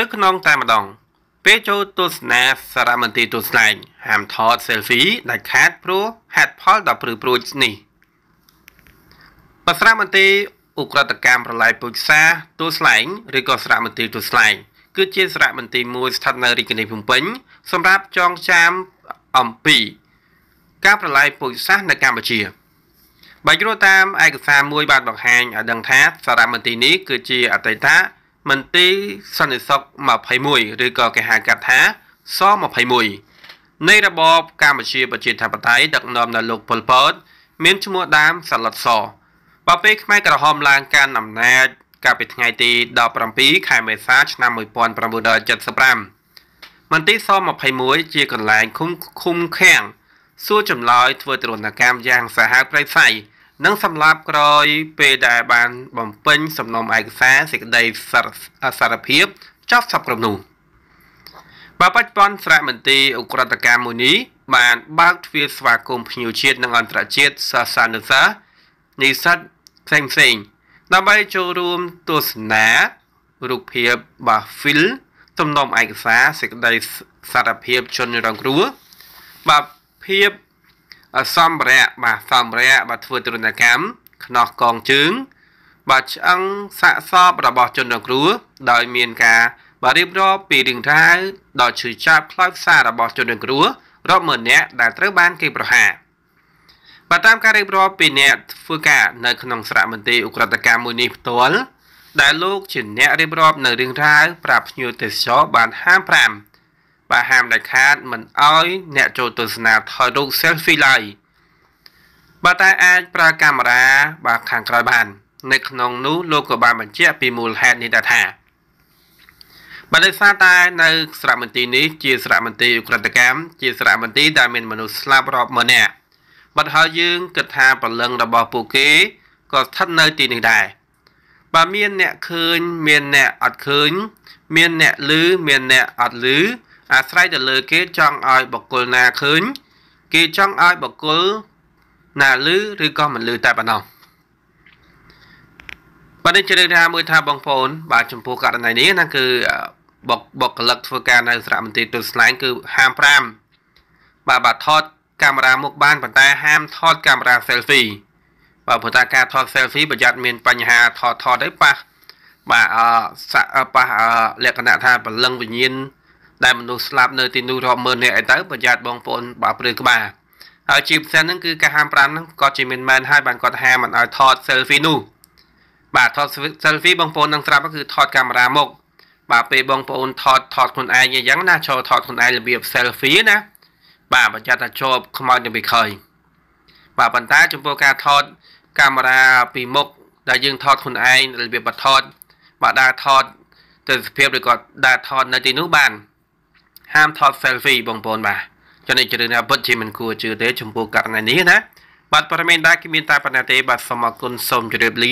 ឬខ្នងតែម្ដង ពេលចូលទស្សនាសារមន្ទីរទស្សនាហាមថត selfie ដាច់ខាតព្រោះហេតុផលដ៏ព្រឺព្រួចនេះបើសារមន្ទីរអ ுக ្រតកម្មប្រឡាយពុជសាទូស្លែងឬក៏សារមន្ទីរទូស្លែងគឺជាសារមន្ទីរមួយស្ថិតនៅរាជធានីភ្នំពេញសម្រាប់ចងចាំអំពី ការប្រឡាយពុជសានៅកម្ពុជាបើយោងតាមឯកសារមួយបានបង្ហាញឲ្យដឹងថាសារមន្ទីរនេះគឺជាអតីតមន្ទីរសន្តិសុខ21ឬក៏គេហៅកាត់ថាស21នៃរបបកម្ពុជា ប្រជាធិបតេយ្យដឹកនាំដោយលោកប៉ុលពត មានឈ្មោះដើមសាឡុតសបើពេលខ្មែរក្រហមឡើងកាន់អំណាចកាលពីថ្ងៃទី17ខែមេសាឆ្នាំ1975មន្ទីរស21ជាកន្លែងឃុំឃុំឃាំងសួរចម្លើយធ្វើទរណកម្មយ៉ាងសាហាវព្រៃផ្សៃនិងសម្លាប់ក្រោយពេលដែលបាន បំពេញសំណុំឯកសារសេចក្តីសារភាពចោទសពក្រុមនោះបើបច្ចុប្បន្នសារមន្ទីរអ ுக ្រិតកម្មមួយនេះបាន បើកទ្វារស្វាគមន៍ភ្ញៀវជាតិនិងអន្តរជាតិសាសនាសានិស្សិតផ្សេងផ្សេងដើម្បីចូលរួមទស្សនារូបភាពបាហ្វីលសំណុំឯកសារសេចក្តីសារភាពជនរងគ្រោះបាភាពសម្ភារៈបាទសម្ភារៈបាទធ្វើទរណកម្មខ្នោះកងជើងបាទឆ្អឹងសាក់សពរបស់ជនរងគ្រោះដោយមានការបាទរៀបរាប់ពីរឿងរ៉ាវដល់ឈឺចាប់ខ្លោចផ្សារបស់ជនរងគ្រោះរាប់ម៉ឺននាក់ដែលត្រូវ បានគេប្រហារបាទតាមការរៀបរាប់ពីអ្នកធ្វើការនៅក្នុងសារមន្ទីរអ ுக ្រិតកម្មមួយនេះផ្ទាល់ដែលលោកជាអ្នករៀបរាប់នៅរឿងរ៉ាវប្រាប់ភ្ញៀវទេសចរបាន55បើហាមដាច់ខាតមិនអោយអ្នកចូលទស្សនាថតរូប selfie ឡើយបើតែអាច ប្រើកាមេរ៉ាបាទខាងក្រោយបាននៅក្នុងនោះលោកក៏បានបញ្ជាក់ពីមូលហេតុនេះដែរថាបើដោយសារតែនៅសារមន្ទីរនេះជាសារមន្ទីរអ ுக ្រិតកម្មជាសារមន្ទីរដែលមានមនុស្សស្លាប់រាប់ម៉ឺននាក់បាត់ហើយយើងគិតថាប្រលឹងរបស់ពួកគេក៏ស្ថិតនៅទីនេះដែរបើមានអ្នកឃើញមានអ្នកអត់ឃើញមានអ្នកឮមានអ្នកអត់ឮអាស្រ័យទៅលើ គេចង់ឲ្យបុគ្គលណាឃើញគេចង់ឲ្យបុគ្គលណាឮឬក៏មិនឮតែប៉ុណ្ណោះបាទនេះជារឿងថាមួយថាបងប្អូន បាទចំពោះករណីនេះណាគឺបុកបុគ្គលិកធ្វើការនៅសារមន្ទីរទូស្លែងគឺហាម5បាទបាទថតកាមេរ៉ាមុខបានប៉ុន្តែ ហាមថតកាមេរ៉ា selfie បាទព្រោះថាការថត selfie ប្រយ័ត្នមានបញ្ហាថតថតអីប៉ះបាទអប៉ះលក្ខណៈថាព្រលឹងវិញ្ញាណដែលមនុស្សស្លាប់នៅទីនោះរាប់ម៉ឺននាក់ឯទៅប្រយ័ត្នបងប្អូនបើព្រឺក្បាលហើយជាពិសេសហ្នឹងគឺការហាមប្រាមហ្នឹងគាត់ជាមិនមែនហើយបានគាត់ហាមមិនឲ្យថត selfie នោះបាទថត selfie បងប្អូននឹងស្រាប់គឺថតកាមេរ៉ាមុខបាទពេលបងប្អូនថតថតខ្លួនឯងអញ្ចឹងណាចូលថតខ្លួនឯងរបៀប selfie ណាបាទប្រយ័ត្នថាជាប់ខ្មោចនឹងវាខើញបាទប៉ុន្តែចំពោះការថតកាមេរ៉ាពីមុខដែលយើងថតខ្លួនឯងរបៀបបថតបាទដើរថតទស្សនភាពឬក៏ដើរថតនៅទីនោះបានហាមថត selfie បងប្អូនបាទចំណុចជ្រើសណាពិតជាមិនគួរជឿទេចំពោះករណីនេះណាបាទព័ត៌មានដែរគឺមានតែប៉ុណ្ណេះទេបាទសូមអរគុណសូមជម្រាបលា